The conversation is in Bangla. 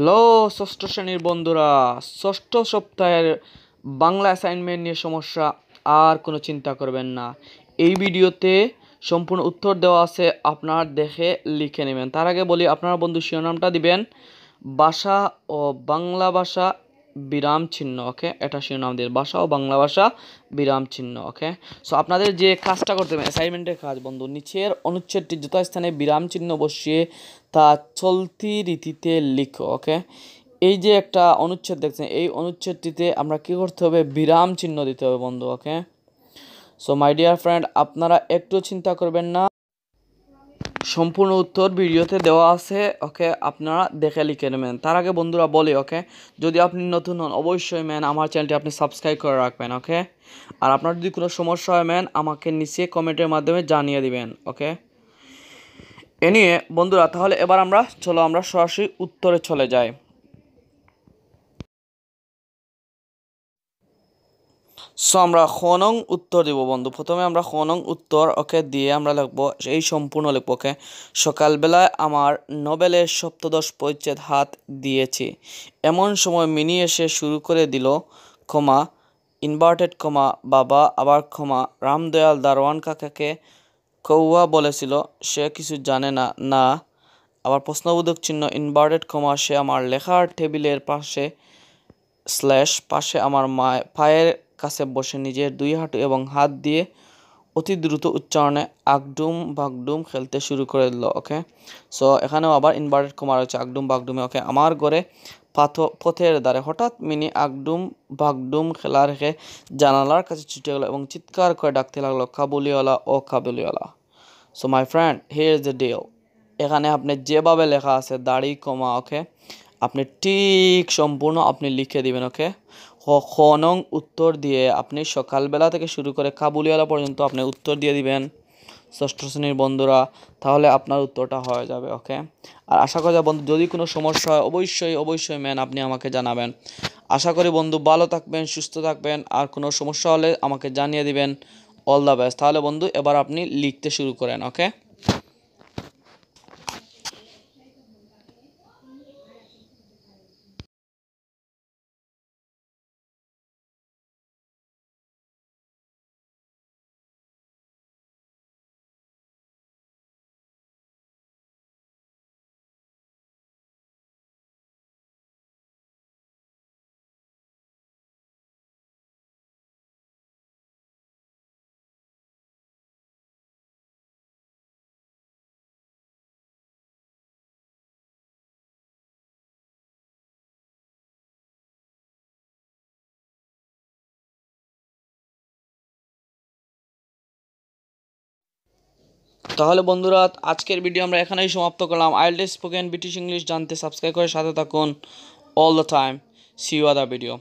হ্যালো ষষ্ঠ শ্রেণীর বন্ধুরা ষষ্ঠ সপ্তাহের বাংলা অ্যাসাইনমেন্ট নিয়ে সমস্যা আর কোনো চিন্তা করবেন না এই ভিডিওতে সম্পূর্ণ উত্তর দেওয়া আছে আপনার দেখে লিখে নেবেন তার আগে বলি আপনার বন্ধু শিরোনামটা দিবেন ভাষা ও বাংলা ভাষা বিরাম চিহ্ন ওকে এটা শিরোনাম আমাদের ভাষা ও বাংলা ভাষা বিরাম চিহ্ন ওকে সো আপনাদের যে কাজটা করতে হবে অ্যাসাইনমেন্টের কাজ বন্ধু নিচের অনুচ্ছেদটি যথাস্থানে বিরাম চিহ্ন বসিয়ে তা চলতি রীতিতে লিখো ওকে এই যে একটা অনুচ্ছেদ দেখছেন এই অনুচ্ছেদটিতে আমরা কি করতে হবে বিরাম চিহ্ন দিতে হবে বন্ধু okay so my dear friend আপনারা একটু চিন্তা করবেন না সম্পূর্ণ উত্তর ভিডিওতে দেওয়া আছে ওকে আপনারা দেখে লিখে নেবেন তার আগে বন্ধুরা বলি ওকে যদি আপনি নতুন হন অবশ্যই ম্যান আমার চ্যানেলটি আপনি সাবস্ক্রাইব করে রাখবেন ওকে আর আপনার যদি কোনো সমস্যা হয় ম্যান আমাকে নিচে কমেন্টের মাধ্যমে জানিয়ে দিবেন ওকে এ নিয়ে বন্ধুরা তাহলে এবার আমরা চলো আমরা সরাসরি উত্তরে চলে যাই সো আমরা খনং উত্তর দিব বন্ধু প্রথমে আমরা খনং উত্তর ওকে দিয়ে আমরা লিখবো এই সম্পূর্ণ লিখবো ওকে সকালবেলায় আমার নোবেলের সপ্তদশ পরিচ্ছেদ হাত দিয়েছি এমন সময় মিনি এসে শুরু করে দিল ক্ষমা ইনভার্টেড ক্ষমা বাবা আবার ক্ষমা রামদয়াল দারোয়ান কাকাকে কৌয়া বলেছিল সে কিছু জানে না না আবার প্রশ্নবোধক চিহ্ন ইনভার্টেড ক্ষমা সে আমার লেখার টেবিলের পাশে স্ল্যাশ পাশে আমার মায়ের পায়ের কাছে বসে নিজের দুই হাঁটু এবং হাত দিয়ে অতি দ্রুত উচ্চারণে আগডুম বাগডুম খেলতে শুরু করে দিল ওকে সো এখানেও আবার ইনভার্টেড কমা রয়েছে আগডুম বাগডুমে ওকে আমার ঘরে পাথ পথের দ্বারে হঠাৎ মিনি আগডুম বাগডুম খেলা রেখে জানালার কাছে ছুটে গেল এবং চিৎকার করে ডাকতে লাগলো কাবুলিওয়ালা ও Kabuliwala so my friend here is the deal এখানে আপনি যেভাবে লেখা আছে দাড়ি কমা ওকে আপনি ঠিক সম্পূর্ণ আপনি লিখে দিবেন ওকে খনং উত্তর দিয়ে আপনি সকালবেলা থেকে শুরু করে কাবুলিওয়ালা পর্যন্ত আপনি উত্তর দিয়ে দিবেন ষষ্ঠ শ্রেণীর বন্ধুরা তাহলে আপনার উত্তরটা হয়ে যাবে ওকে আর আশা করি বন্ধু যদি কোনো সমস্যা হয় অবশ্যই অবশ্যই ম্যান আপনি আমাকে জানাবেন আশা করি বন্ধু ভালো থাকবেন সুস্থ থাকবেন আর কোনো সমস্যা হলে আমাকে জানিয়ে দিবেন অল দ্য বেস্ট তাহলে বন্ধু এবার আপনি লিখতে শুরু করেন ওকে তাহলে বন্ধুরা আজকের ভিডিও আমরা এখানেই সমাপ্ত করলাম আইএলটি স্পোকেন ব্রিটিশ ইংলিশ জানতে সাবস্ক্রাইব করে সাথে থাকুন all the time see you other video